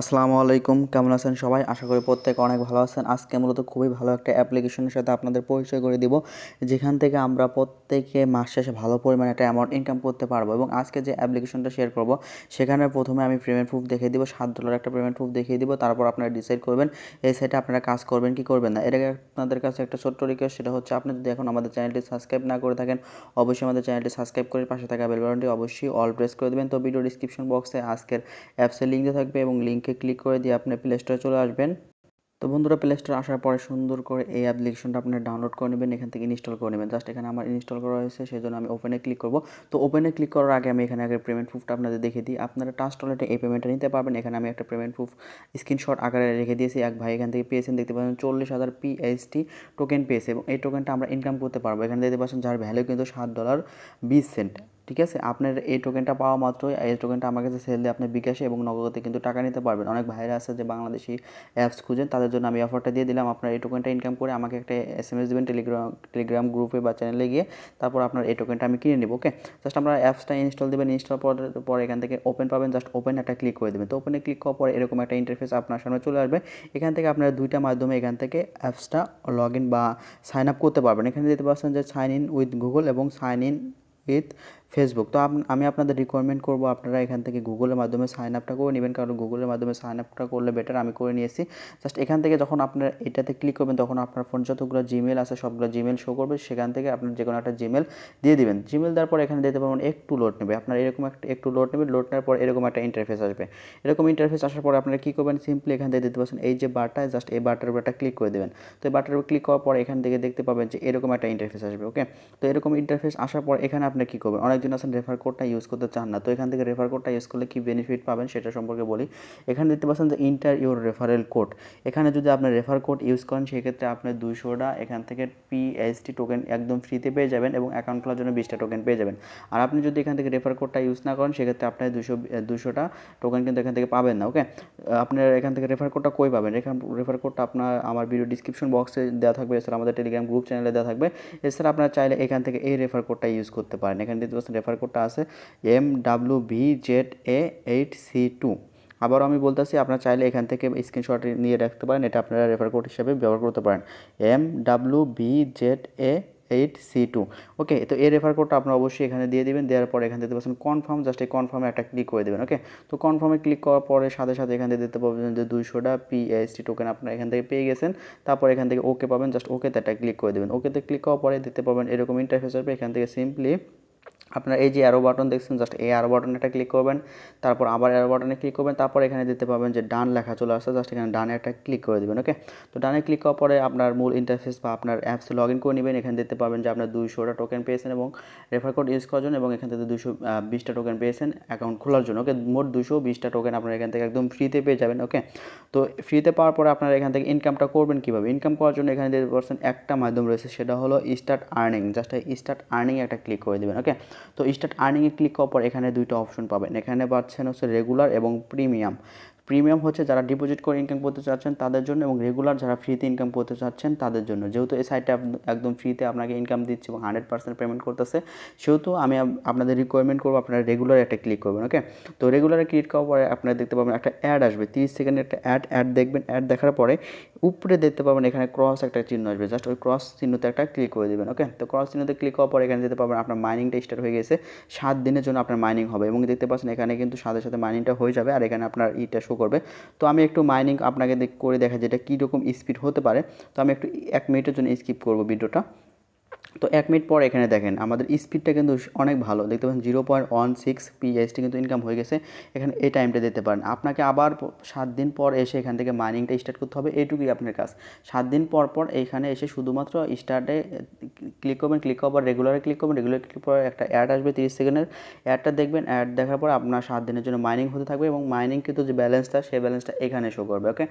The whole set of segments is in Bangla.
আসসালামু আলাইকুম কেমন আছেন সবাই আশা করি প্রত্যেকে অনেক ভালো আছেন আজকে মূলত খুবই ভালো একটা অ্যাপ্লিকেশনের সাথে আপনাদের পরিচয় করে দিব যেখান থেকে আমরা প্রত্যেকে মাস শেষে ভালো পরিমাণে একটা অ্যামাউন্ট ইনকাম করতে পারবো এবং আজকে যে অ্যাপ্লিকেশনটা শেয়ার করব সেখানে প্রথমে আমি পেমেন্ট প্রুফ দেখিয়ে দিব সাত ডলার একটা পেমেন্ট প্রুফ দেখিয়ে দিব তারপর আপনারা ডিসাইড করবেন এই সাইটে আপনারা কাজ করবেন কি করবেন না এটাকে আপনাদের কাছে একটা ছোট্ট রিকোয়েস্ট সেটা হচ্ছে আপনি যদি এখন আমাদের চ্যানেলটি সাবস্ক্রাইব না করে থাকেন অবশ্যই আমাদের চ্যানেলটি সাবস্ক্রাইব করে পাশে থাকা বেলবাটনটি অবশ্যই অল প্রেস করে দেবেন তো ভিডিও ডিসক্রিপশন বক্সে আজকের অ্যাপসের লিঙ্ক থাকবে এবং লিঙ্ক লিঙ্কে ক্লিক করে দিয়ে আপনি প্লে স্টোরে চলে আসবেন তো বন্ধুরা প্লে স্টোরে আসার পরে সুন্দর করে এই অ্যাপ্লিকেশনটা আপনি ডাউনলোড করে নেবেন এখান থেকে ইনস্টল করে নেবেন জাস্ট এখানে আমার ইনস্টল করা হয়েছে সেই জন্য আমি ওপেনে ক্লিক করবো তো ওপেনে ক্লিক করার আগে আমি এখানে আগে পেমেন্ট প্রুফটা আপনাদের দেখে দিই আপনারা টাচ টলেটে এই পেমেন্টটা নিতে পারবেন এখানে আমি একটা পেমেন্ট প্রুফ স্ক্রিনশট আকারে রেখে দিয়েছি এক ভাই এখান থেকে পেয়েছেন দেখতে পাচ্ছেন চল্লিশ হাজার পিএসটি টোকেন পেয়েছে এবং এই টোকেনটা আমরা ইনকাম করতে পারবো এখানে দেখতে পাচ্ছেন যার ভ্যালু কিন্তু সাত ডলার বিশ সেন্ট ঠিক আছে আপনার এই টোকেনটা পাওয়া মাত্র এই টোকেনটা আমার কাছে সেল দিয়ে আপনি বিকাশে এবং নগদে কিন্তু টাকা নিতে পারবেন অনেক ভাইরা আছে যে বাংলাদেশি অ্যাপস খুঁজেন তাদের জন্য আমি অফারটা দিয়ে দিলাম আপনার এই টোকেনটা ইনকাম করে আমাকে একটা এস এম এস দেবেন টেলিগ্রাম টেলিগ্রাম গ্রুপে বা চ্যানেলে গিয়ে তারপর আপনার এই টোকেনটা আমি কিনে নেব ওকে জাস্ট আপনার অ্যাপসটা ইনস্টল দেবেন ইনস্টল করার পর এখান থেকে ওপেন পাবেন জাস্ট ওপেন একটা ক্লিক করে দেবেন তো ওপেনে ক্লিক করার পরে এরকম একটা ইন্টারফেস আপনার সামনে চলে আসবে এখান থেকে আপনারা দুইটা মাধ্যমে এখান থেকে অ্যাপসটা লগ ইন বা সাইন আপ করতে পারবেন এখানে দিতে পারছেন যে সাইন ইন উইথ গুগল এবং সাইন ইন উইথ ফেসবুক তো আমি আপনাদের রিকোয়ারমেন্ট করবো আপনারা এখান থেকে গুগলের মাধ্যমে সাইন আপটা করে নেবেন কারণ গুগলের মাধ্যমে সাইন আপটা করলে বেটার আমি করে নিয়েছি জাস্ট এখান থেকে যখন আপনার এটাতে ক্লিক করবেন তখন আপনার ফোন যতগুলো জিমেল আছে সবগুলো জিমেল শো করবে সেখান থেকে আপনার যে কোনো একটা জিমেল দিয়ে দেবেন জিমেল দেওয়ার পর এখানে দিতে পারবেন একটু লোড নেবে আপনার এরকম একটা একটু লোড নেবে লোড নেওয়ার পর এরকম একটা ইন্টারফেস আসবে এরকম ইন্টারফেস আসার পর আপনারা কী করবেন সিম্পলি এখান থেকে দিতে পারছেন এই যে বারটা জাস্ট এই বারটার উপর একটা ক্লিক করে দেবেন তো এই বারটার উপর ক্লিক করার পর এখান থেকে দেখতে পাবেন যে এরকম একটা ইন্টারফেস আসবে ওকে তো এরকম ইন্টারফেস আসার পর এখানে আপনি কী করবেন অনেক জন্য আসলে রেফার কোডটা ইউজ করতে চান না তো এখান থেকে রেফার কোডটা ইউজ করলে কি বেনিফিট পাবেন সেটা সম্পর্কে বলি এখানে দেখতে পাচ্ছেন যে ইন্টার ইউর রেফারেল কোড এখানে যদি আপনি রেফার কোড ইউজ করেন সেক্ষেত্রে আপনার দুশোটা এখান থেকে পিএইচটি টোকেন একদম ফ্রিতে পেয়ে যাবেন এবং অ্যাকাউন্ট খোলার জন্য বিশটা টোকেন পেয়ে যাবেন আর আপনি যদি এখান থেকে রেফার কোডটা ইউজ না করেন সেক্ষেত্রে আপনার দুশো দুশোটা টোকেন কিন্তু এখান থেকে পাবেন না ওকে আপনার এখান থেকে রেফার কোডটা কই পাবেন এখান রেফার কোডটা আপনার আমার ভিডিও ডিসক্রিপশন বক্সে দেওয়া থাকবে এছাড়া আমাদের টেলিগ্রাম গ্রুপ চ্যানেলে দেওয়া থাকবে এছাড়া আপনারা চাইলে এখান থেকে এই রেফার কোডটা ইউজ করতে পারেন এখানে দেখতে রেফার কোডটা আছে M W V Z A eight C two আবারও আমি বলতেছি আপনারা চাইলে এখান থেকে স্ক্রিনশট নিয়ে রাখতে পারেন এটা আপনারা রেফার কোড হিসেবে ব্যবহার করতে পারেন M W V Z A eight C two okay তো এই রেফার কোডটা আপনার অবশ্যই এখানে দিয়ে দেবেন দেওয়ার পরে এখানে দেখতে পাচ্ছেন কনফার্ম জাস্ট এই কনফার্মে একটা ক্লিক করে দেবেন ওকে তো কনফার্মে ক্লিক করার পরে সাথে সাথে এখান থেকে দেখতে পাবেন যে দুইশোটা পিএসটি টোকেন আপনারা এখান থেকে পেয়ে গেছেন তারপর এখান থেকে ওকে পাবেন জাস্ট ওকেতে একটা ক্লিক করে দেবেন ওকেতে ক্লিক করার পরে দেখতে পাবেন এরকম ইন্টারফেস হবে এখান থেকে সিম্পলি আপনার এই যে অ্যারো বাটন দেখছেন জাস্ট এই অ্যারো বাটনে একটা ক্লিক করবেন তারপর আবার অ্যারো বাটনে ক্লিক করবেন তারপর এখানে দিতে পাবেন যে ডান লেখা চলে আসছে জাস্ট এখানে ডানে একটা ক্লিক করে দেবেন ওকে তো ডানে ক্লিক করার পরে আপনার মূল ইন্টারফেস বা আপনার অ্যাপস লগ ইন করে নেবেন এখানে দিতে পাবেন যে আপনার দুইশোটা টোকেন পেয়েছেন এবং রেফার কোড ইউজ করার জন্য এবং এখান থেকে দুশো বিশটা টোকেন পেয়েছেন অ্যাকাউন্ট খোলার জন্য ওকে মোট দুশো বিশটা টোকেন আপনার এখান থেকে একদম ফ্রিতে পেয়ে যাবেন ওকে তো ফ্রিতে পাওয়ার পরে আপনার এখান থেকে ইনকামটা করবেন কীভাবে ইনকাম করার জন্য এখানে দিতে পারছেন একটা মাধ্যম রয়েছে সেটা হলো start earning just start earning একটা ক্লিক করে দেবেন ওকে তো স্টার্ট আর্নিংয়ে ক্লিক করার পর এখানে দুইটা অপশন পাবেন এখানে পাচ্ছেন হচ্ছে রেগুলার এবং প্রিমিয়াম প্রিমিয়াম হচ্ছে যারা ডিপোজিট করে ইনকাম করতে চাচ্ছেন তাদের জন্য এবং রেগুলার যারা ফ্রিতে ইনকাম করতে চাচ্ছেন তাদের জন্য যেহেতু এই সাইটটা একদম ফ্রিতে আপনাকে ইনকাম দিচ্ছে এবং হান্ড্রেড পার্সেন্ট পেমেন্ট করতেছে সেহেতু আমি আপনাদের রিকোয়ারমেন্ট করবো আপনারা রেগুলার একটা ক্লিক করবেন ওকে তো রেগুলার ক্লিক করার পরে আপনারা দেখতে পাবেন একটা অ্যাড আসবে তিরিশ সেকেন্ডের একটা অ্যাড অ্যাড দেখবেন অ্যাড দেখার পরে উপরে দেখতে পাবেন এখানে ক্রস একটা চিহ্ন আসবে জাস্ট ওই ক্রস চিহ্নতে একটা ক্লিক করে দেবেন ওকে তো ক্রস চিহ্নতে ক্লিক করার পরে এখানে দেখতে পাবেন আপনার মাইনিংটা স্টার্ট হয়ে গেছে সাত দিনের জন্য আপনার মাইনিং হবে এবং দেখতে পাচ্ছেন এখানে কিন্তু সাথে সাথে মাইনিংটা হয়ে যাবে আর এখানে আপনার ইটা শো করবে তো আমি একটু মাইনিং আপনাকে করে দেখা যেটা কীরকম স্পিড হতে পারে তো আমি একটু এক মিনিটের জন্য স্কিপ করব ভিডিওটা তো এক মিনিট পর এখানে দেখেন আমাদের স্পিডটা কিন্তু অনেক ভালো দেখতে পাচ্ছেন zero point one six PHT কিন্তু ইনকাম হয়ে গেছে এখানে এই টাইমটা দিতে পারেন আপনাকে আবার সাত দিন পর এসে এখান থেকে মাইনিংটা স্টার্ট করতে হবে এইটুকুই আপনার কাজ সাত দিন পর পর এখানে এসে শুধুমাত্র স্টার্টে ক্লিক করবেন ক্লিক করার পর রেগুলারে ক্লিক করবেন রেগুলার ক্লিক করার একটা অ্যাড আসবে তিরিশ সেকেন্ডের অ্যাডটা দেখবেন অ্যাড দেখার পর আপনার সাত দিনের জন্য মাইনিং হতে থাকবে এবং মাইনিং কিন্তু যে ব্যালেন্সটা সেই ব্যালেন্সটা এখানে শো করবে ওকে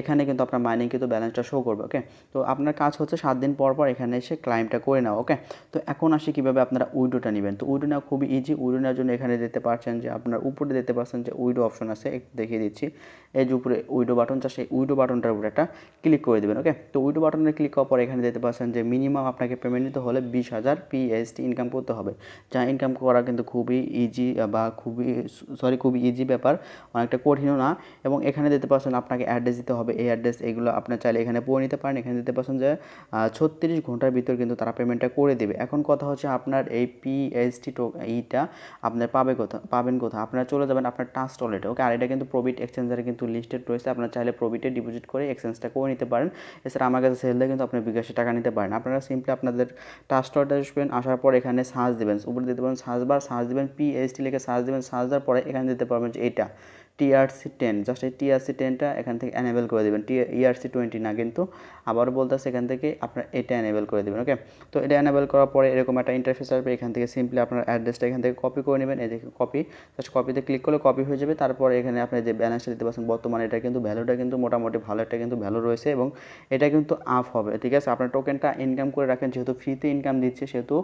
এখানে কিন্তু আপনার মাইনিং কিন্তু ব্যালেন্সটা শো করবে ওকে তো আপনার কাজ হচ্ছে সাত দিন পর পর এখানে এসে ক্লাইমটা করে নাও ওকে তো এখন আসি কীভাবে আপনারা উইডোটা নেবেন তো উইডো নেওয়া খুবই ইজি উইডো নেওয়ার জন্য এখানে দেখতে পারছেন যে আপনার উপরে দেখতে পারছেন যে উইডো অপশন আছে একটু দেখিয়ে দিচ্ছি এই যে উপরে উইডো বাটনটা সেই উইডো বাটনটার উপরে একটা ক্লিক করে দেবেন ওকে তো উইডো বাটনে ক্লিক করার পর এখানে দেখতে পারছেন যে মিনিমাম আপনাকে পেমেন্ট নিতে হলে বিশ হাজার পিএসটি ইনকাম করতে হবে যা ইনকাম করা কিন্তু খুবই ইজি বা খুবই সরি খুবই ইজি ব্যাপার অনেকটা কঠিনও না এবং এখানে দিতে পারছেন আপনাকে অ্যাড্রেস দিতে হবে এই অ্যাড্রেস এগুলো আপনার চাইলে এখানে পড়ে নিতে পারেন এখানে দিতে পারছেন যে ছত্রিশ ঘন্টার ভিতর কিন্তু তারা পেমেন্টটা করে দেবে এখন কথা হচ্ছে আপনার এই পিএসটি ইটা আপনার পাবে কোথা পাবেন কোথা আপনার চলে যাবেন আপনার টাস্ট ওয়ালেটে ওকে আর এটা কিন্তু প্রবিট এক্সচেঞ্জারে কিন্তু লিস্টেড রয়েছে আপনার চাইলে প্রবিটে ডিপোজিট করে এক্সচেঞ্জটা করে নিতে পারেন এছাড়া আমার কাছে সেল দিয়ে কিন্তু আপনি বিকাশে টাকা নিতে পারেন আপনারা সিম্পলি আপনাদের আপনাদের টাচ টর্ডে আসবেন আসার পর এখানে সার্চ দেবেন উপরে দিতে পারেন সার্চ বার সার্চ দেবেন পিএইচটি লিখে সার্চ দেবেন সার্চ দেওয়ার পরে এখানে দিতে পারবেন যে এটা টিআরসি টেন জাস্ট এই টিআরসি টেনটা এখান থেকে অ্যানেবেল করে দেবেন টি ইআরসি e টোয়েন্টি না কিন্তু আবার বলতেছে এখান থেকে আপনার এটা অ্যানেবেল করে দেবেন ওকে তো এটা অ্যানেবেল করার পরে এরকম একটা ইন্টারফেস আসবে এখান থেকে সিম্পলি আপনার অ্যাড্রেসটা এখান থেকে কপি করে নেবেন এদিকে কপি জাস্ট কপিতে ক্লিক করলে কপি হয়ে যাবে তারপরে এখানে আপনি যে ব্যালেন্সটা দিতে পারছেন বর্তমানে এটা কিন্তু ভ্যালুটা কিন্তু মোটামুটি ভালো একটা কিন্তু ভ্যালু রয়েছে এবং এটা কিন্তু আপ হবে ঠিক আছে আপনার টোকেনটা ইনকাম করে রাখেন যেহেতু ফ্রিতে ইনকাম দিচ্ছে সেহেতু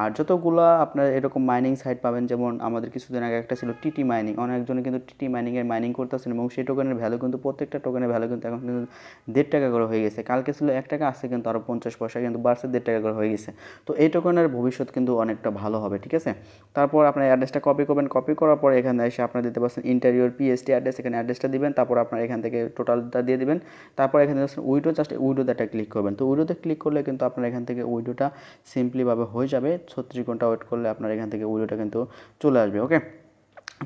আর যতগুলো আপনার এরকম মাইনিং সাইট পাবেন যেমন আমাদের কিছুদিন আগে একটা ছিল টিটি মাইনিং অনেকজনে কিন্তু টিটি মাইনিং টোকেনের মাইনিং করতেছেন এবং সেই টোকেনের ভ্যালু কিন্তু প্রত্যেকটা টোকেনের ভ্যালু কিন্তু এখন কিন্তু দেড় টাকা করে হয়ে গেছে কালকে ছিল এক টাকা আসছে কিন্তু আরও পঞ্চাশ পয়সা কিন্তু বাড়ছে দেড় টাকা করে হয়ে গেছে তো এই টোকেনের ভবিষ্যৎ কিন্তু অনেকটা ভালো হবে ঠিক আছে তারপর আপনার অ্যাড্রেসটা কপি করবেন কপি করার পর এখানে এসে আপনার দিতে পারছেন ইন্টারিওর পিএসটি অ্যাড্রেস এখানে অ্যাড্রেসটা দিবেন তারপর আপনার এখান থেকে টোটালটা দিয়ে দিবেন তারপর এখানে দিতে উইডো জাস্ট উইডোতে একটা ক্লিক করবেন তো উইডোতে ক্লিক করলে কিন্তু আপনার এখান থেকে উইডোটা সিম্পলিভাবে হয়ে যাবে ছত্রিশ ঘন্টা ওয়েট করলে আপনার এখান থেকে উইডোটা কিন্তু চলে আসবে ওকে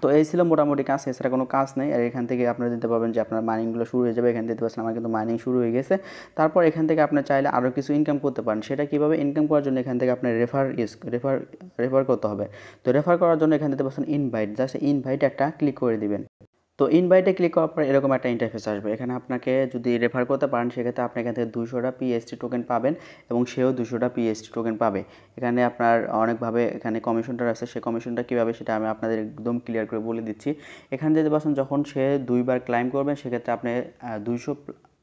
তো এই ছিল মোটামুটি কাজ এছাড়া কোনো কাজ নেই আর এখান থেকে আপনারা দিতে পারবেন যে আপনার মাইনিংগুলো শুরু হয়ে যাবে এখান থেকে দিতে পারছেন আমার কিন্তু মাইনিং শুরু হয়ে গেছে তারপর এখান থেকে আপনার চাইলে আরও কিছু ইনকাম করতে পারেন সেটা কীভাবে ইনকাম করার জন্য এখান থেকে আপনার রেফার ইউজ রেফার রেফার করতে হবে তো রেফার করার জন্য এখানে দিতে পারছেন ইনভাইট জাস্ট ইনভাইট একটা ক্লিক করে দিবেন তো ইনভাইটে ক্লিক করার পর এরকম একটা ইন্টারফেস আসবে এখানে আপনাকে যদি রেফার করতে পারেন সেক্ষেত্রে আপনি এখান থেকে দুশোটা পিএসটি টোকেন পাবেন এবং সেও দুশোটা পিএসটি টোকেন পাবে এখানে আপনার অনেকভাবে এখানে কমিশনটা আছে সে কমিশনটা কীভাবে সেটা আমি আপনাদের একদম ক্লিয়ার করে বলে দিচ্ছি এখানে যদি পাচ্ছেন যখন সে দুইবার ক্লাইম করবেন সেক্ষেত্রে আপনি দুইশো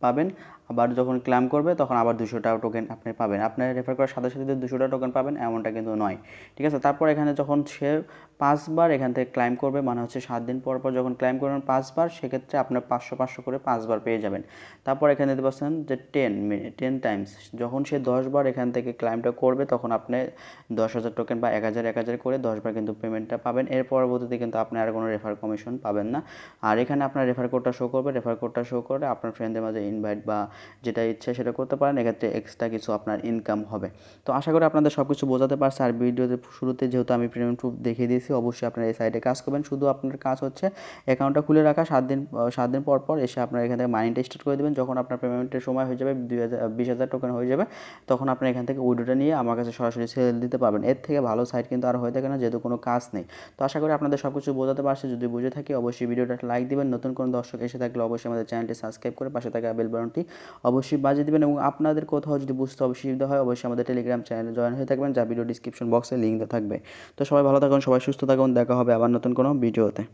পাবেন আবার যখন ক্লাম করবে তখন আবার দুশোটা টোকেন আপনি পাবেন আপনার রেফার করার সাথে সাথে দুশোটা টোকেন পাবেন এমনটা কিন্তু নয় ঠিক আছে তারপর এখানে যখন সে পাঁচবার এখান থেকে ক্লাইম করবে মানে হচ্ছে সাত দিন পর পর যখন ক্লাইম করবেন পাঁচবার সেক্ষেত্রে আপনার পাঁচশো পাঁচশো করে পাঁচবার পেয়ে যাবেন তারপর এখানে দিতে পারছেন যে টেন মিনিট টেন টাইমস যখন সে দশবার এখান থেকে ক্লাইমটা করবে তখন আপনি দশ হাজার টোকেন বা এক হাজার এক হাজার করে দশবার কিন্তু পেমেন্টটা পাবেন এর পরবর্তীতে কিন্তু আপনি আর কোনো রেফার কমিশন পাবেন না আর এখানে আপনার রেফার কোডটা শো করবে রেফার কোডটা শো করে আপনার ফ্রেন্ডদের মাঝে ইনভাইট বা যেটা ইচ্ছা সেটা করতে পারেন এক্ষেত্রে এক্সট্রা কিছু আপনার ইনকাম হবে তো আশা করি আপনাদের সব কিছু বোঝাতে পারছে আর ভিডিওতে শুরুতে যেহেতু আমি পেমেন্ট প্রুফ দেখিয়ে দিয়েছি অবশ্যই আপনারা এই সাইডে কাজ করবেন শুধু আপনার কাজ হচ্ছে অ্যাকাউন্টটা খুলে রাখা সাত দিন সাত দিন পর পর এসে আপনার এখান থেকে মানিটা স্টার্ট করে দেবেন যখন আপনার পেমেন্টের সময় হয়ে যাবে দুই হাজার বিশ হাজার টোকেন হয়ে যাবে তখন আপনার এখান থেকে উইডোটা নিয়ে আমার কাছে সরাসরি সেল দিতে পারবেন এর থেকে ভালো সাইট কিন্তু আর হয়ে থাকে না যেহেতু কোনো কাজ নেই তো আশা করি আপনাদের সব কিছু বোঝাতে পারছে যদি বুঝে থাকি অবশ্যই ভিডিওটা লাইক দিবেন নতুন কোনো দর্শক এসে থাকলে অবশ্যই আমাদের চ্যানেলটি সাবস্ক্রাইব করে পাশে থাকা বেল বাটনটি অবশ্যই বাজিয়ে দেবেন এবং আপনাদের কোথাও যদি বুঝতে অসুবিধা হয় অবশ্যই আমাদের টেলিগ্রাম চ্যানেলে জয়েন হয়ে থাকবেন যা ভিডিও ডিসক্রিপশন বক্সে লিঙ্ক থাকবে তো সবাই ভালো থাকুন সবাই সুস্থ থাকুন দেখা হবে আবার নতুন কোনো ভিডিওতে